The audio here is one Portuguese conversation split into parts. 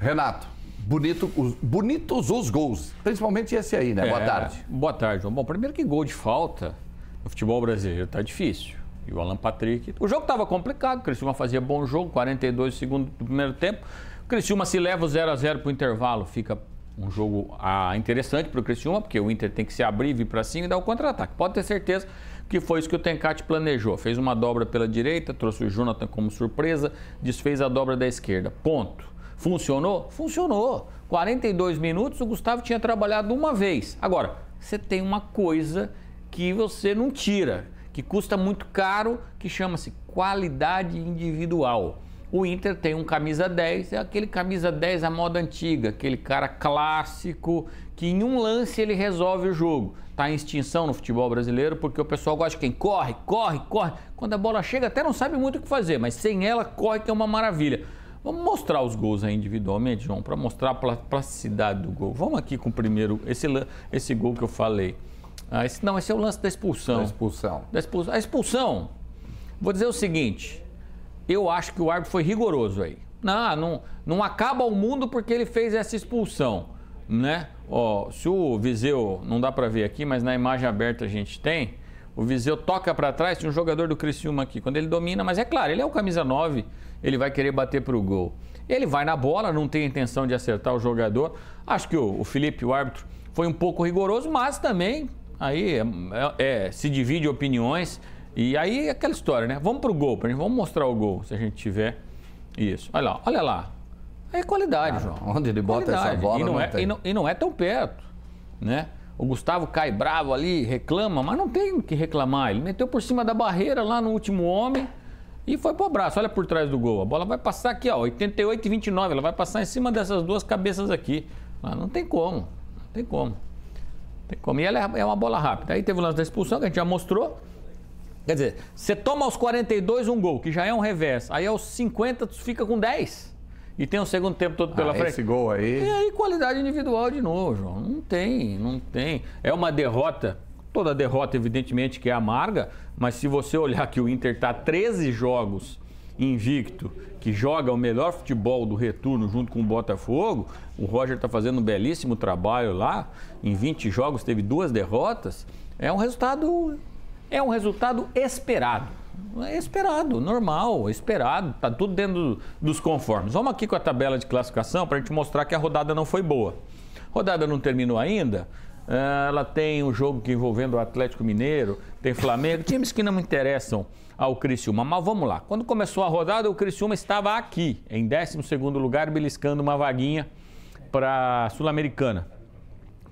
Renato, bonito, os, bonitos os gols, principalmente esse aí, né? É, boa tarde. Boa tarde, João. Bom, primeiro que gol de falta no futebol brasileiro tá difícil. E o Alan Patrick. O jogo estava complicado, o Criciúma fazia bom jogo, 42 segundos do primeiro tempo. O Criciúma se leva o 0 a 0 para o intervalo, fica um jogo ah, interessante para o Criciúma, porque o Inter tem que se abrir, vir para cima e dar o contra-ataque. Pode ter certeza que foi isso que o Tencati planejou. Fez uma dobra pela direita, trouxe o Jonathan como surpresa, desfez a dobra da esquerda. Ponto. Funcionou? Funcionou. 42 minutos, o Gustavo tinha trabalhado uma vez. Agora, você tem uma coisa que você não tira, que custa muito caro, que chama-se qualidade individual. O Inter tem um camisa 10, é aquele camisa 10 à moda antiga, aquele cara clássico que em um lance ele resolve o jogo. Tá em extinção no futebol brasileiro porque o pessoal gosta de quem corre, corre, corre. Quando a bola chega até não sabe muito o que fazer, mas sem ela corre que é uma maravilha. Vamos mostrar os gols aí individualmente, João, para mostrar a plasticidade do gol. Vamos aqui com o primeiro, esse, esse gol que eu falei. Ah, esse, não, esse é o lance da expulsão. Da expulsão. Da expulsão. A expulsão, vou dizer o seguinte, eu acho que o árbitro foi rigoroso aí. Não, não, não acaba o mundo porque ele fez essa expulsão, né? Ó, se o Viseu, não dá para ver aqui, mas na imagem aberta a gente tem, o Viseu toca para trás, tinha um jogador do Criciúma aqui. Quando ele domina, mas é claro, ele é o camisa 9, ele vai querer bater para o gol. Ele vai na bola, não tem intenção de acertar o jogador. Acho que o, o Felipe, o árbitro, foi um pouco rigoroso, mas também aí é, é, se divide opiniões. E aí é aquela história, né? Vamos pro gol, vamos mostrar o gol, se a gente tiver isso. Olha lá, olha lá. É qualidade, ah, João. Onde ele bota qualidade. essa bola? E não, não é, e não, e não é tão perto, né? O Gustavo cai bravo ali, reclama, mas não tem o que reclamar. Ele meteu por cima da barreira lá no último homem e foi pro braço. Olha por trás do gol. A bola vai passar aqui, ó, 88 e 29. Ela vai passar em cima dessas duas cabeças aqui. Mas ah, não tem como. Não tem como. Não tem como. E ela é, é uma bola rápida. Aí teve o lance da expulsão que a gente já mostrou. Quer dizer, você toma aos 42 um gol, que já é um revés. Aí aos 50 fica com 10 e tem um segundo tempo todo pela ah, frente. Esse gol aí. E aí, qualidade individual de novo, João. Não tem, não tem. É uma derrota. Toda derrota, evidentemente, que é amarga, mas se você olhar que o Inter está 13 jogos invicto, que joga o melhor futebol do retorno junto com o Botafogo, o Roger está fazendo um belíssimo trabalho lá. Em 20 jogos teve duas derrotas. É um resultado é um resultado esperado. É esperado, normal, esperado, está tudo dentro dos conformes. Vamos aqui com a tabela de classificação para a gente mostrar que a rodada não foi boa. rodada não terminou ainda, eh, ela tem um jogo envolvendo o Atlético Mineiro, tem Flamengo, times que não interessam ao Criciúma. Mas vamos lá, quando começou a rodada, o Criciúma estava aqui, em 12º lugar, beliscando uma vaguinha para a Sul-Americana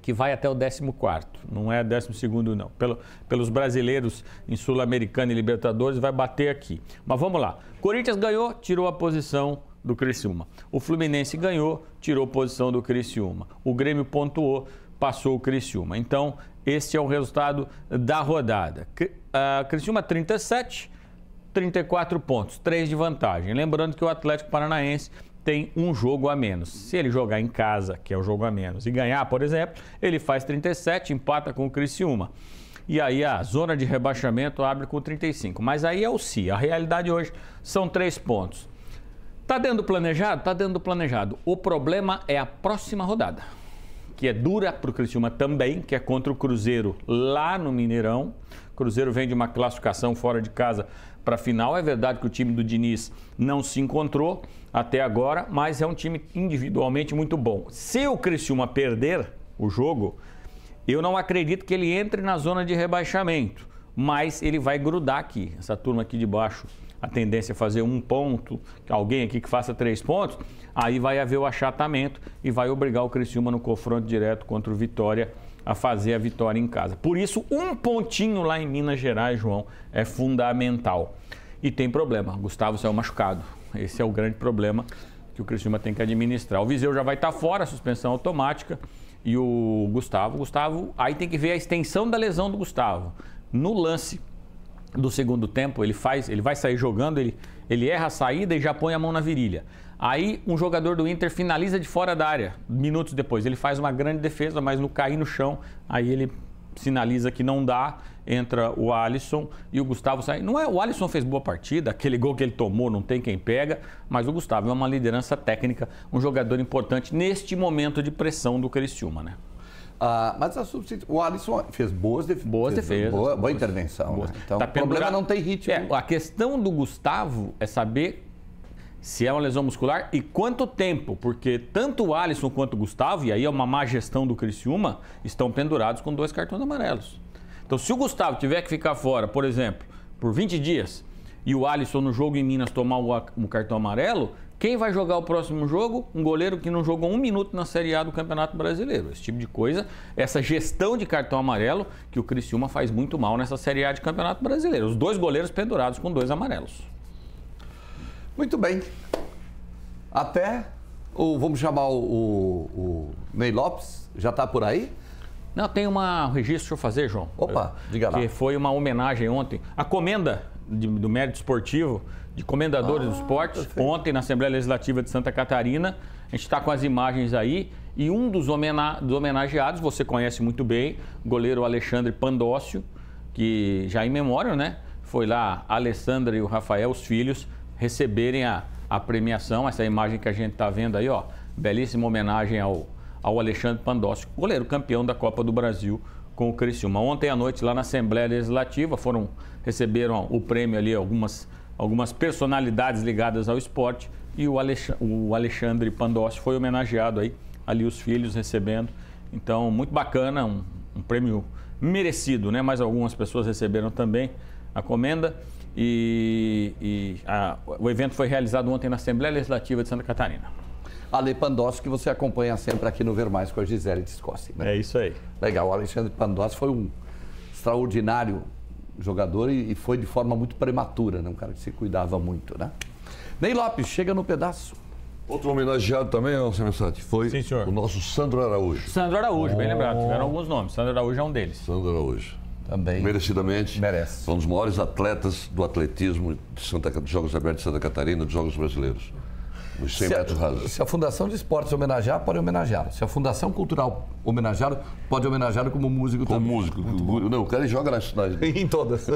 que vai até o 14 não é 12 não. Pelo, pelos brasileiros em Sul-Americana e Libertadores, vai bater aqui. Mas vamos lá. Corinthians ganhou, tirou a posição do Criciúma. O Fluminense ganhou, tirou a posição do Criciúma. O Grêmio pontuou, passou o Criciúma. Então, este é o resultado da rodada. Ah, Criciúma 37, 34 pontos, 3 de vantagem. Lembrando que o Atlético Paranaense tem um jogo a menos. Se ele jogar em casa, que é o jogo a menos, e ganhar, por exemplo, ele faz 37, empata com o Criciúma. E aí a zona de rebaixamento abre com 35. Mas aí é o se. A realidade hoje são três pontos. Tá dentro do planejado? Tá dentro do planejado. O problema é a próxima rodada, que é dura para o Criciúma também, que é contra o Cruzeiro lá no Mineirão. O Cruzeiro vem de uma classificação fora de casa para a final. É verdade que o time do Diniz não se encontrou até agora, mas é um time individualmente muito bom. Se o Criciúma perder o jogo, eu não acredito que ele entre na zona de rebaixamento, mas ele vai grudar aqui, essa turma aqui de baixo. A tendência é fazer um ponto, alguém aqui que faça três pontos, aí vai haver o achatamento e vai obrigar o Criciúma no confronto direto contra o Vitória a fazer a vitória em casa. Por isso, um pontinho lá em Minas Gerais, João, é fundamental. E tem problema, Gustavo saiu machucado. Esse é o grande problema que o Criciúma tem que administrar. O Viseu já vai estar tá fora, suspensão automática, e o Gustavo, Gustavo, aí tem que ver a extensão da lesão do Gustavo. No lance, do segundo tempo, ele faz, ele vai sair jogando, ele, ele erra a saída e já põe a mão na virilha. Aí um jogador do Inter finaliza de fora da área, minutos depois. Ele faz uma grande defesa, mas no cair no chão, aí ele sinaliza que não dá, entra o Alisson e o Gustavo sai. Não é, o Alisson fez boa partida, aquele gol que ele tomou, não tem quem pega, mas o Gustavo é uma liderança técnica, um jogador importante neste momento de pressão do Criciúma, né? Ah, mas a substitu... o Alisson fez boas, boas defesas. Boa, boa intervenção. Boas... Né? Então, tá o problema não tem ritmo. É, a questão do Gustavo é saber se é uma lesão muscular e quanto tempo, porque tanto o Alisson quanto o Gustavo, e aí é uma má gestão do Criciúma, estão pendurados com dois cartões amarelos. Então, se o Gustavo tiver que ficar fora, por exemplo, por 20 dias, e o Alisson no jogo em Minas tomar um cartão amarelo, quem vai jogar o próximo jogo? Um goleiro que não jogou um minuto na Série A do Campeonato Brasileiro. Esse tipo de coisa, essa gestão de cartão amarelo que o Criciúma faz muito mal nessa Série A de Campeonato Brasileiro. Os dois goleiros pendurados com dois amarelos. Muito bem. Até ou vamos chamar o, o, o Ney Lopes, já está por aí? Não, tem uma, um registro, deixa eu fazer, João. Opa, diga lá. Que foi uma homenagem ontem. A comenda de, do mérito esportivo de comendadores ah, do esporte, perfeito. ontem na Assembleia Legislativa de Santa Catarina. A gente está com as imagens aí. E um dos, homena dos homenageados, você conhece muito bem, goleiro Alexandre Pandócio, que já em memória, né? Foi lá a Alessandra e o Rafael, os filhos, receberem a, a premiação. Essa é imagem que a gente está vendo aí, ó. Belíssima homenagem ao ao Alexandre Pandócio, goleiro campeão da Copa do Brasil com o Criciúma. Ontem à noite, lá na Assembleia Legislativa, foram receberam o prêmio ali algumas, algumas personalidades ligadas ao esporte e o Alexandre, Pandócio foi homenageado aí, ali os filhos recebendo. Então, muito bacana, um, um prêmio merecido, né? Mas algumas pessoas receberam também a comenda. E, e a, o evento foi realizado ontem na Assembleia Legislativa de Santa Catarina. Ale Pandossi, que você acompanha sempre aqui no Ver Mais com a Gisele Discossi. Né? É isso aí. Legal, o Alexandre Pandossi foi um extraordinário jogador e, foi de forma muito prematura, né? Um cara que se cuidava muito, né? Ney Lopes, chega no pedaço. Outro homenageado também, não, Sati, foi Sim, o nosso Sandro Araújo. Sandro Araújo, oh. bem lembrado. Tiveram oh. alguns nomes. Sandro Araújo é um deles. Sandro Araújo. Também. Merecidamente. Merece. Foi um dos maiores atletas do atletismo de Santa, dos Jogos Abertos de Santa Catarina, dos Jogos Brasileiros. Os 100 se metros rasos. Se a Fundação de Esportes homenagear, pode homenagear. Se a Fundação Cultural homenagear, pode homenagear como músico como também. Como músico. não, o cara joga nas... nas... em todas.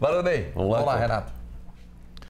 Baronei, vamos lá, vamos lá então. Renato.